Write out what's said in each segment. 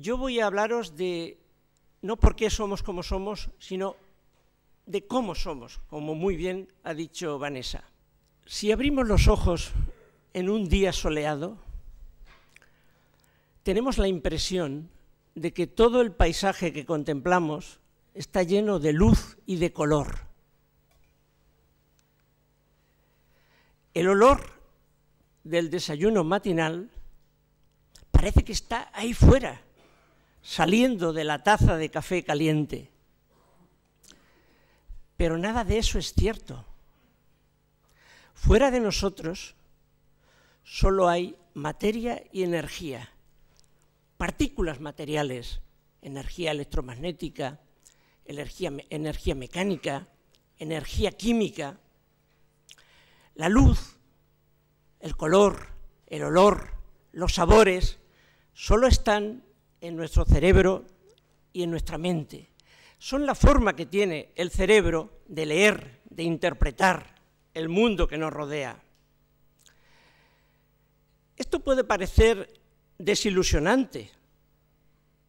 yo voy a hablaros de no por qué somos como somos, sino de cómo somos, como muy bien ha dicho Vanessa. Si abrimos los ojos en un día soleado, tenemos la impresión de que todo el paisaje que contemplamos está lleno de luz y de color. El olor del desayuno matinal parece que está ahí fuera saliendo de la taza de café caliente. Pero nada de eso es cierto. Fuera de nosotros solo hay materia y energía, partículas materiales, energía electromagnética, energía, energía mecánica, energía química, la luz, el color, el olor, los sabores, solo están en nuestro cerebro y en nuestra mente. Son la forma que tiene el cerebro de leer, de interpretar el mundo que nos rodea. Esto puede parecer desilusionante,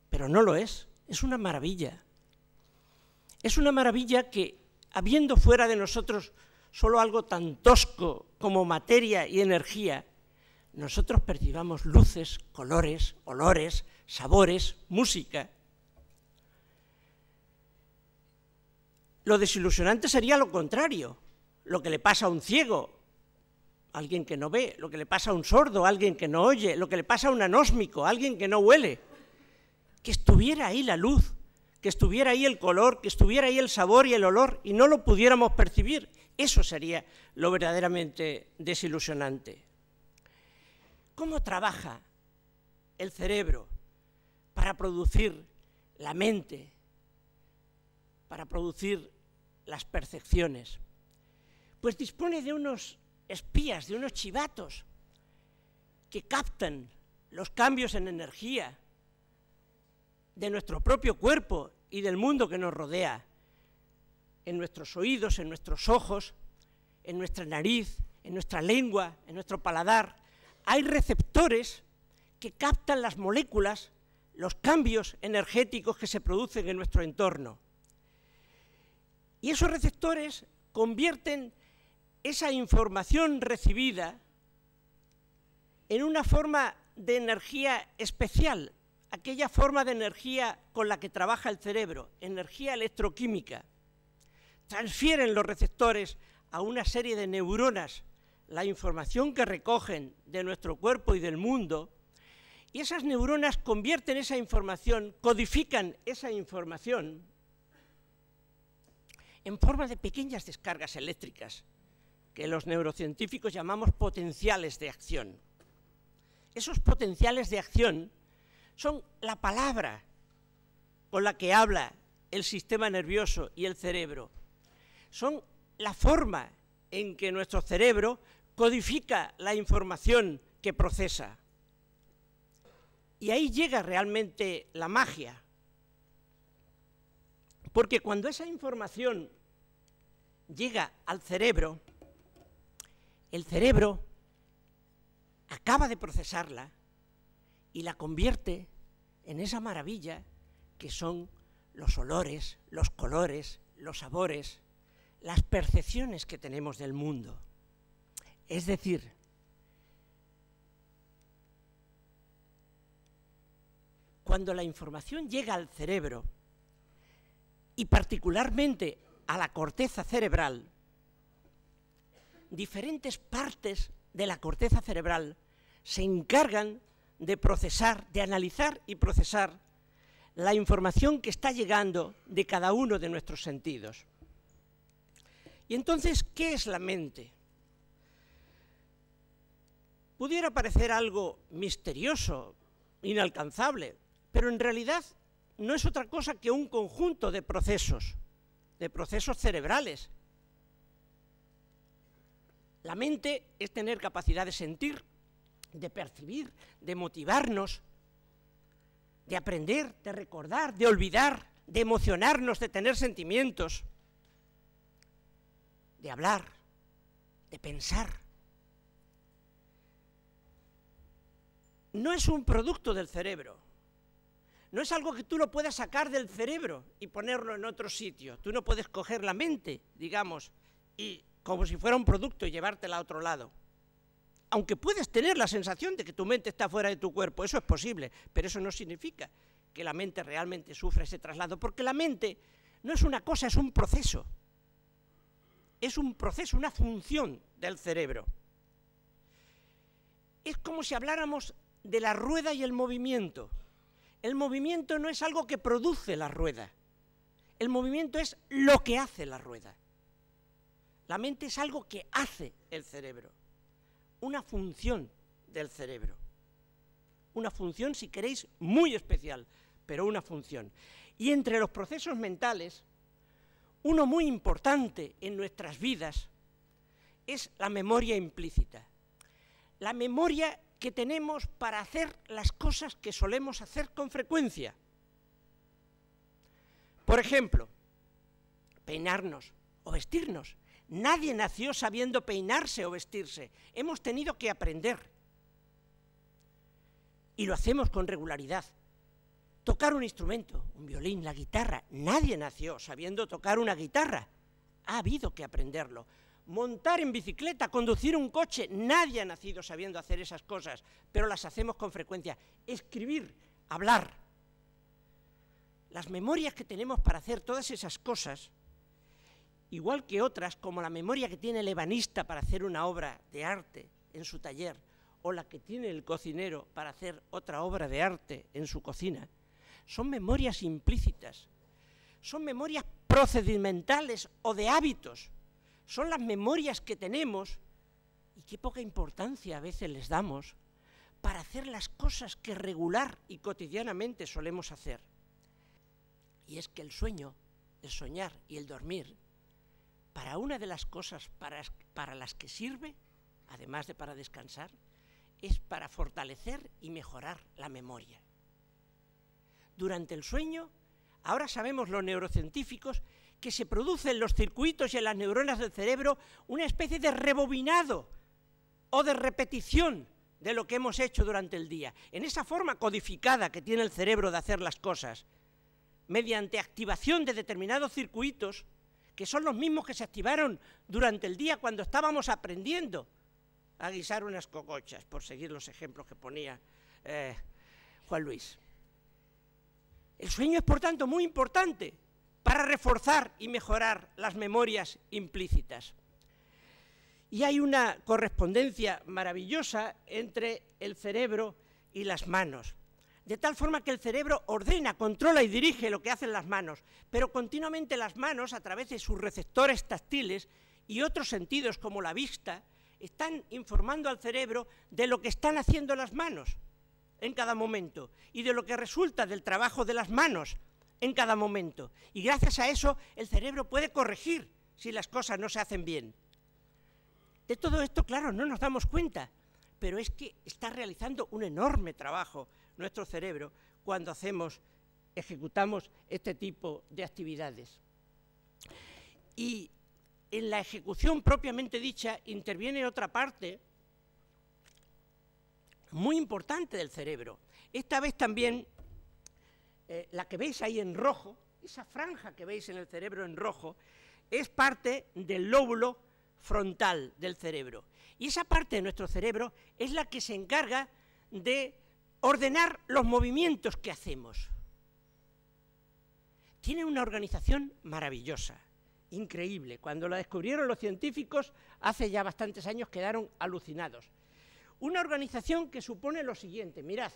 pero no lo es. Es una maravilla. Es una maravilla que, habiendo fuera de nosotros solo algo tan tosco como materia y energía, nosotros percibamos luces, colores, olores, sabores, música. Lo desilusionante sería lo contrario, lo que le pasa a un ciego, alguien que no ve, lo que le pasa a un sordo, alguien que no oye, lo que le pasa a un anósmico, alguien que no huele. Que estuviera ahí la luz, que estuviera ahí el color, que estuviera ahí el sabor y el olor y no lo pudiéramos percibir. Eso sería lo verdaderamente desilusionante. ¿Cómo trabaja el cerebro? para producir la mente, para producir las percepciones, pues dispone de unos espías, de unos chivatos, que captan los cambios en energía de nuestro propio cuerpo y del mundo que nos rodea, en nuestros oídos, en nuestros ojos, en nuestra nariz, en nuestra lengua, en nuestro paladar. Hay receptores que captan las moléculas los cambios energéticos que se producen en nuestro entorno. Y esos receptores convierten esa información recibida en una forma de energía especial, aquella forma de energía con la que trabaja el cerebro, energía electroquímica. Transfieren los receptores a una serie de neuronas la información que recogen de nuestro cuerpo y del mundo y esas neuronas convierten esa información, codifican esa información en forma de pequeñas descargas eléctricas, que los neurocientíficos llamamos potenciales de acción. Esos potenciales de acción son la palabra con la que habla el sistema nervioso y el cerebro. Son la forma en que nuestro cerebro codifica la información que procesa. Y ahí llega realmente la magia. Porque cuando esa información llega al cerebro, el cerebro acaba de procesarla y la convierte en esa maravilla que son los olores, los colores, los sabores, las percepciones que tenemos del mundo. Es decir, cuando la información llega al cerebro y particularmente a la corteza cerebral, diferentes partes de la corteza cerebral se encargan de procesar, de analizar y procesar la información que está llegando de cada uno de nuestros sentidos. Y entonces, ¿qué es la mente? Pudiera parecer algo misterioso, inalcanzable, pero en realidad no es otra cosa que un conjunto de procesos, de procesos cerebrales. La mente es tener capacidad de sentir, de percibir, de motivarnos, de aprender, de recordar, de olvidar, de emocionarnos, de tener sentimientos, de hablar, de pensar. No es un producto del cerebro, no es algo que tú lo puedas sacar del cerebro y ponerlo en otro sitio. Tú no puedes coger la mente, digamos, y como si fuera un producto y llevártela a otro lado. Aunque puedes tener la sensación de que tu mente está fuera de tu cuerpo, eso es posible, pero eso no significa que la mente realmente sufra ese traslado, porque la mente no es una cosa, es un proceso. Es un proceso, una función del cerebro. Es como si habláramos de la rueda y el movimiento. El movimiento no es algo que produce la rueda. El movimiento es lo que hace la rueda. La mente es algo que hace el cerebro. Una función del cerebro. Una función, si queréis, muy especial, pero una función. Y entre los procesos mentales, uno muy importante en nuestras vidas es la memoria implícita. La memoria que tenemos para hacer las cosas que solemos hacer con frecuencia. Por ejemplo, peinarnos o vestirnos. Nadie nació sabiendo peinarse o vestirse. Hemos tenido que aprender. Y lo hacemos con regularidad. Tocar un instrumento, un violín, la guitarra. Nadie nació sabiendo tocar una guitarra. Ha habido que aprenderlo montar en bicicleta, conducir un coche. Nadie ha nacido sabiendo hacer esas cosas, pero las hacemos con frecuencia. Escribir, hablar. Las memorias que tenemos para hacer todas esas cosas, igual que otras, como la memoria que tiene el ebanista para hacer una obra de arte en su taller, o la que tiene el cocinero para hacer otra obra de arte en su cocina, son memorias implícitas, son memorias procedimentales o de hábitos son las memorias que tenemos y qué poca importancia a veces les damos para hacer las cosas que regular y cotidianamente solemos hacer. Y es que el sueño, el soñar y el dormir, para una de las cosas para, para las que sirve, además de para descansar, es para fortalecer y mejorar la memoria. Durante el sueño, ahora sabemos los neurocientíficos que se produce en los circuitos y en las neuronas del cerebro una especie de rebobinado o de repetición de lo que hemos hecho durante el día, en esa forma codificada que tiene el cerebro de hacer las cosas, mediante activación de determinados circuitos que son los mismos que se activaron durante el día cuando estábamos aprendiendo a guisar unas cocochas, por seguir los ejemplos que ponía eh, Juan Luis. El sueño es, por tanto, muy importante para reforzar y mejorar las memorias implícitas. Y hay una correspondencia maravillosa entre el cerebro y las manos, de tal forma que el cerebro ordena, controla y dirige lo que hacen las manos, pero continuamente las manos, a través de sus receptores táctiles y otros sentidos como la vista, están informando al cerebro de lo que están haciendo las manos en cada momento y de lo que resulta del trabajo de las manos en cada momento. Y gracias a eso el cerebro puede corregir si las cosas no se hacen bien. De todo esto, claro, no nos damos cuenta, pero es que está realizando un enorme trabajo nuestro cerebro cuando hacemos, ejecutamos este tipo de actividades. Y en la ejecución propiamente dicha interviene otra parte muy importante del cerebro. Esta vez también eh, la que veis ahí en rojo, esa franja que veis en el cerebro en rojo, es parte del lóbulo frontal del cerebro. Y esa parte de nuestro cerebro es la que se encarga de ordenar los movimientos que hacemos. Tiene una organización maravillosa, increíble. Cuando la descubrieron los científicos, hace ya bastantes años quedaron alucinados. Una organización que supone lo siguiente, mirad,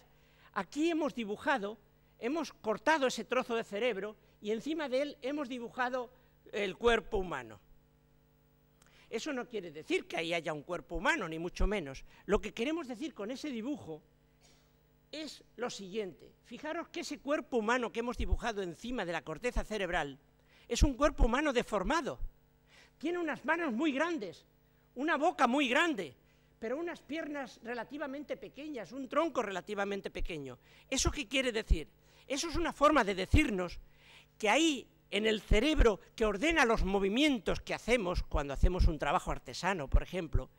aquí hemos dibujado hemos cortado ese trozo de cerebro y encima de él hemos dibujado el cuerpo humano. Eso no quiere decir que ahí haya un cuerpo humano, ni mucho menos. Lo que queremos decir con ese dibujo es lo siguiente. Fijaros que ese cuerpo humano que hemos dibujado encima de la corteza cerebral es un cuerpo humano deformado. Tiene unas manos muy grandes, una boca muy grande, pero unas piernas relativamente pequeñas, un tronco relativamente pequeño. ¿Eso qué quiere decir? Eso es una forma de decirnos que ahí, en el cerebro que ordena los movimientos que hacemos cuando hacemos un trabajo artesano, por ejemplo,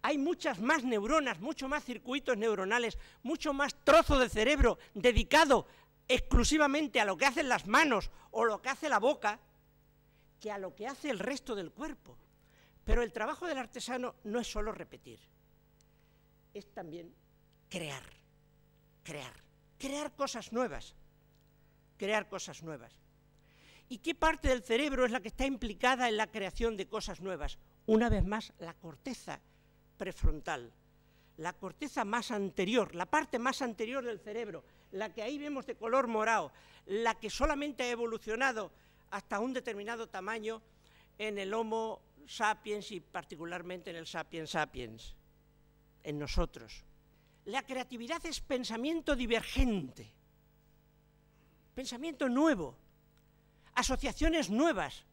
hay muchas más neuronas, mucho más circuitos neuronales, mucho más trozo de cerebro dedicado exclusivamente a lo que hacen las manos o lo que hace la boca que a lo que hace el resto del cuerpo. Pero el trabajo del artesano no es solo repetir, es también crear, crear, crear cosas nuevas crear cosas nuevas. ¿Y qué parte del cerebro es la que está implicada en la creación de cosas nuevas? Una vez más, la corteza prefrontal, la corteza más anterior, la parte más anterior del cerebro, la que ahí vemos de color morado, la que solamente ha evolucionado hasta un determinado tamaño en el Homo sapiens y particularmente en el sapiens sapiens, en nosotros. La creatividad es pensamiento divergente pensamiento nuevo, asociaciones nuevas,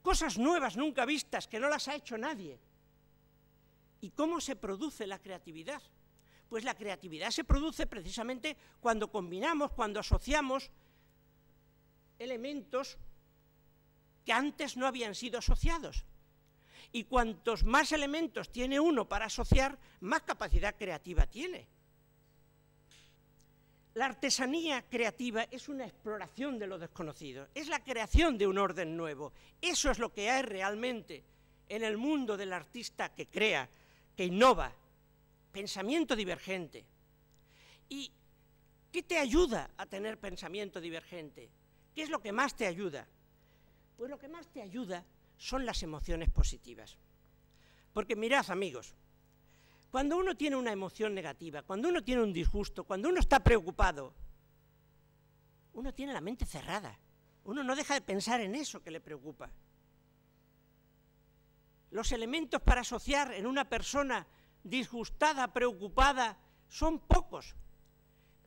cosas nuevas nunca vistas que no las ha hecho nadie. ¿Y cómo se produce la creatividad? Pues la creatividad se produce precisamente cuando combinamos, cuando asociamos elementos que antes no habían sido asociados. Y cuantos más elementos tiene uno para asociar, más capacidad creativa tiene. La artesanía creativa es una exploración de lo desconocido, es la creación de un orden nuevo. Eso es lo que hay realmente en el mundo del artista que crea, que innova, pensamiento divergente. ¿Y qué te ayuda a tener pensamiento divergente? ¿Qué es lo que más te ayuda? Pues lo que más te ayuda son las emociones positivas. Porque mirad, amigos, cuando uno tiene una emoción negativa, cuando uno tiene un disgusto, cuando uno está preocupado, uno tiene la mente cerrada. Uno no deja de pensar en eso que le preocupa. Los elementos para asociar en una persona disgustada, preocupada, son pocos.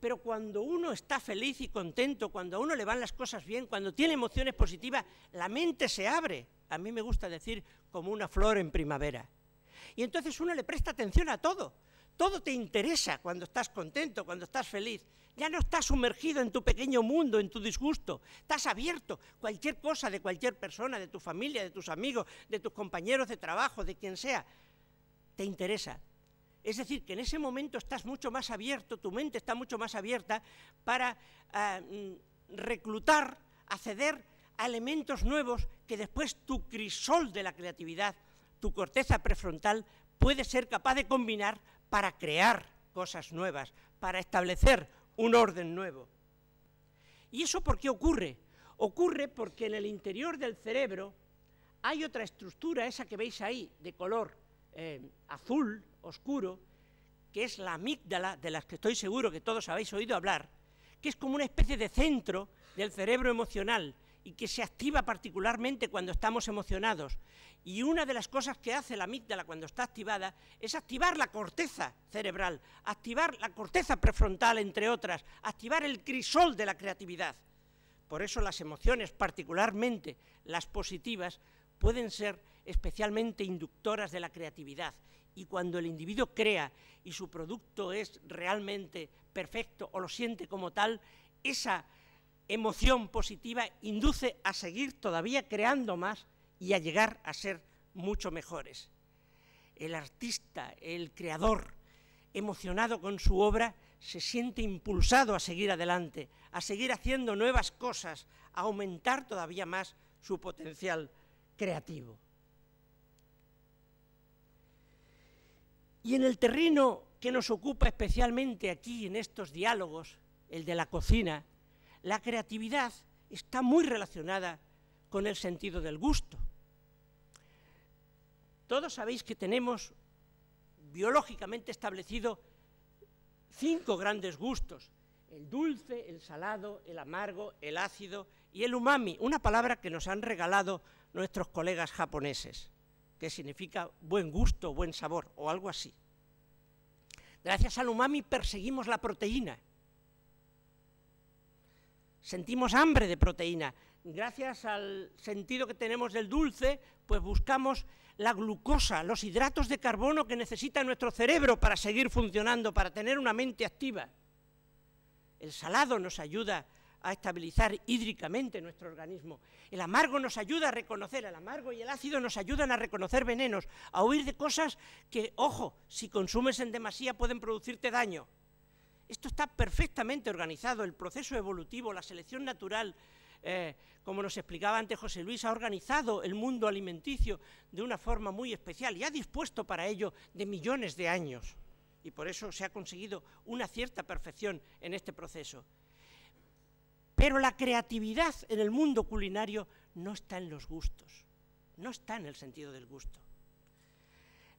Pero cuando uno está feliz y contento, cuando a uno le van las cosas bien, cuando tiene emociones positivas, la mente se abre. A mí me gusta decir como una flor en primavera. Y entonces uno le presta atención a todo. Todo te interesa cuando estás contento, cuando estás feliz. Ya no estás sumergido en tu pequeño mundo, en tu disgusto. Estás abierto. Cualquier cosa de cualquier persona, de tu familia, de tus amigos, de tus compañeros de trabajo, de quien sea, te interesa. Es decir, que en ese momento estás mucho más abierto, tu mente está mucho más abierta para ah, mm, reclutar, acceder a elementos nuevos que después tu crisol de la creatividad tu corteza prefrontal puede ser capaz de combinar para crear cosas nuevas, para establecer un orden nuevo. ¿Y eso por qué ocurre? Ocurre porque en el interior del cerebro hay otra estructura, esa que veis ahí, de color eh, azul, oscuro, que es la amígdala, de las que estoy seguro que todos habéis oído hablar, que es como una especie de centro del cerebro emocional y que se activa particularmente cuando estamos emocionados. Y una de las cosas que hace la amígdala cuando está activada es activar la corteza cerebral, activar la corteza prefrontal, entre otras, activar el crisol de la creatividad. Por eso las emociones, particularmente las positivas, pueden ser especialmente inductoras de la creatividad. Y cuando el individuo crea y su producto es realmente perfecto o lo siente como tal, esa emoción positiva induce a seguir todavía creando más y a llegar a ser mucho mejores. El artista, el creador, emocionado con su obra, se siente impulsado a seguir adelante, a seguir haciendo nuevas cosas, a aumentar todavía más su potencial creativo. Y en el terreno que nos ocupa especialmente aquí, en estos diálogos, el de la cocina, la creatividad está muy relacionada con el sentido del gusto. Todos sabéis que tenemos biológicamente establecido cinco grandes gustos, el dulce, el salado, el amargo, el ácido y el umami, una palabra que nos han regalado nuestros colegas japoneses, que significa buen gusto, buen sabor o algo así. Gracias al umami perseguimos la proteína sentimos hambre de proteína. Gracias al sentido que tenemos del dulce, pues buscamos la glucosa, los hidratos de carbono que necesita nuestro cerebro para seguir funcionando, para tener una mente activa. El salado nos ayuda a estabilizar hídricamente nuestro organismo. El amargo nos ayuda a reconocer, el amargo y el ácido nos ayudan a reconocer venenos, a huir de cosas que, ojo, si consumes en demasía pueden producirte daño. Esto está perfectamente organizado, el proceso evolutivo, la selección natural, eh, como nos explicaba antes José Luis, ha organizado el mundo alimenticio de una forma muy especial y ha dispuesto para ello de millones de años. Y por eso se ha conseguido una cierta perfección en este proceso. Pero la creatividad en el mundo culinario no está en los gustos, no está en el sentido del gusto.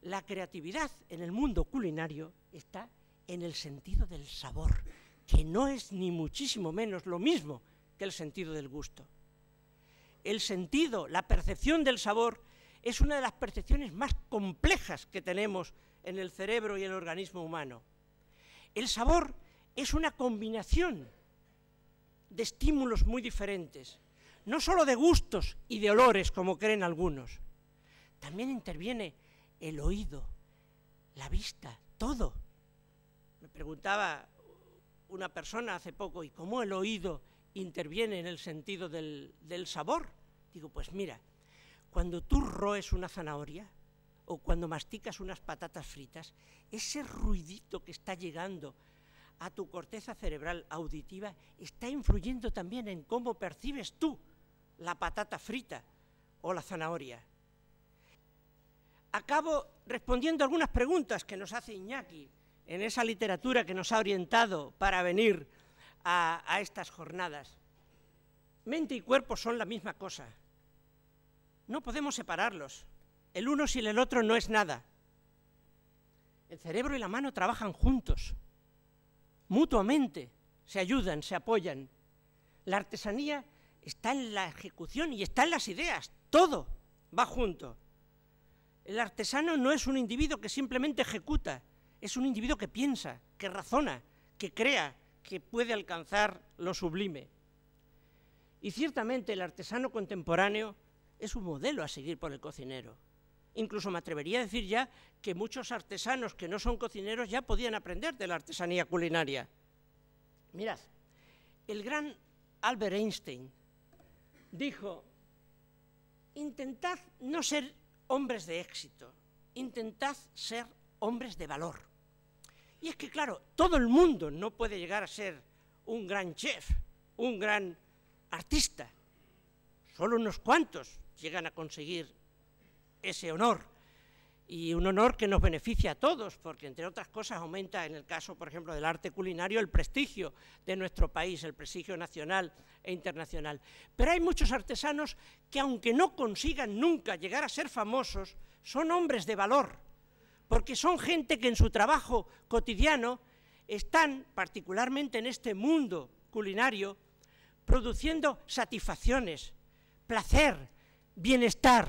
La creatividad en el mundo culinario está en el sentido del sabor, que no es ni muchísimo menos lo mismo que el sentido del gusto. El sentido, la percepción del sabor, es una de las percepciones más complejas que tenemos en el cerebro y el organismo humano. El sabor es una combinación de estímulos muy diferentes, no solo de gustos y de olores, como creen algunos. También interviene el oído, la vista, todo preguntaba una persona hace poco, ¿y cómo el oído interviene en el sentido del, sabor? Digo, pues mira, cuando tú roes una zanahoria o cuando masticas unas patatas fritas, ese ruidito que está llegando a tu corteza cerebral auditiva está influyendo también en cómo percibes tú la patata frita o la zanahoria. Acabo respondiendo algunas preguntas que nos hace Iñaki en esa literatura que nos ha orientado para venir a, estas jornadas. Mente y cuerpo son la misma cosa. No podemos separarlos. El uno sin el otro no es nada. El cerebro y la mano trabajan juntos, mutuamente, se ayudan, se apoyan. La artesanía está en la ejecución y está en las ideas, todo va junto. El artesano no es un individuo que simplemente ejecuta, es un individuo que piensa, que razona, que crea, que puede alcanzar lo sublime. Y ciertamente el artesano contemporáneo es un modelo a seguir por el cocinero. Incluso me atrevería a decir ya que muchos artesanos que no son cocineros ya podían aprender de la artesanía culinaria. Mirad, el gran Albert Einstein dijo, intentad no ser hombres de éxito, intentad ser hombres de valor. Y es que, claro, todo el mundo no puede llegar a ser un gran chef, un gran artista. Solo unos cuantos llegan a conseguir ese honor. Y un honor que nos beneficia a todos, porque entre otras cosas aumenta, en el caso, por ejemplo, del arte culinario, el prestigio de nuestro país, el prestigio nacional e internacional. Pero hay muchos artesanos que, aunque no consigan nunca llegar a ser famosos, son hombres de valor porque son gente que en su trabajo cotidiano están, particularmente en este mundo culinario, produciendo satisfacciones, placer, bienestar.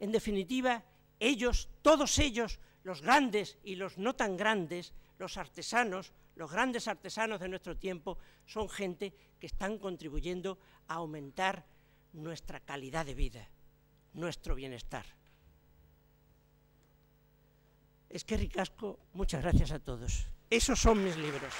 En definitiva, ellos, todos ellos, los grandes y los no tan grandes, los artesanos, los grandes artesanos de nuestro tiempo, son gente que están contribuyendo a aumentar nuestra calidad de vida, nuestro bienestar. Es que ricasco, muchas gracias a todos. Esos son mis libros.